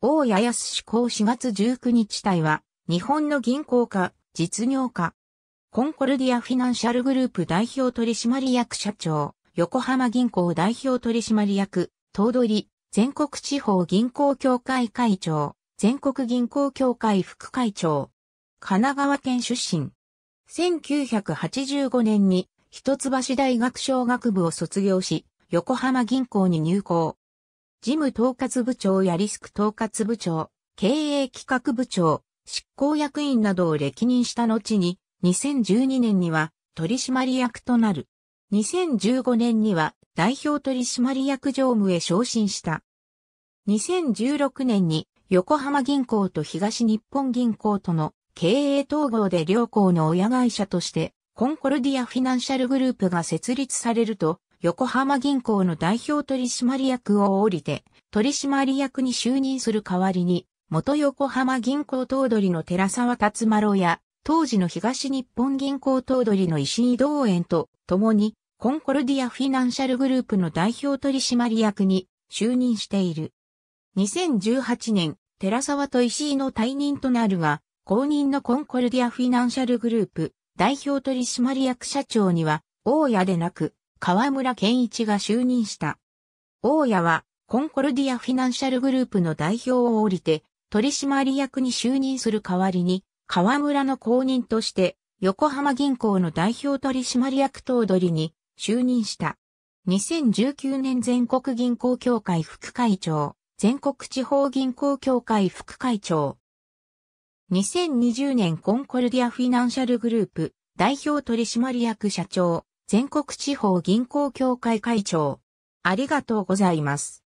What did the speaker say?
大谷康志向4月19日隊は、日本の銀行家、実業家、コンコルディアフィナンシャルグループ代表取締役社長、横浜銀行代表取締役、頭取、全国地方銀行協会会長、全国銀行協会副会長、神奈川県出身。1985年に一橋大学商学部を卒業し、横浜銀行に入行。事務統括部長やリスク統括部長、経営企画部長、執行役員などを歴任した後に、2012年には取締役となる。2015年には代表取締役常務へ昇進した。2016年に横浜銀行と東日本銀行との経営統合で両行の親会社としてコンコルディアフィナンシャルグループが設立されると、横浜銀行の代表取締役を降りて、取締役に就任する代わりに、元横浜銀行頭取の寺沢達丸や、当時の東日本銀行頭取の石井道園と共に、コンコルディアフィナンシャルグループの代表取締役に就任している。2018年、寺沢と石井の退任となるが、公認のコンコルディアフィナンシャルグループ代表取締役社長には、大家でなく、河村健一が就任した。大谷はコンコルディアフィナンシャルグループの代表を降りて取締役に就任する代わりに河村の後任として横浜銀行の代表取締役頭取に就任した。2019年全国銀行協会副会長、全国地方銀行協会副会長。2020年コンコルディアフィナンシャルグループ代表取締役社長、全国地方銀行協会会長。ありがとうございます。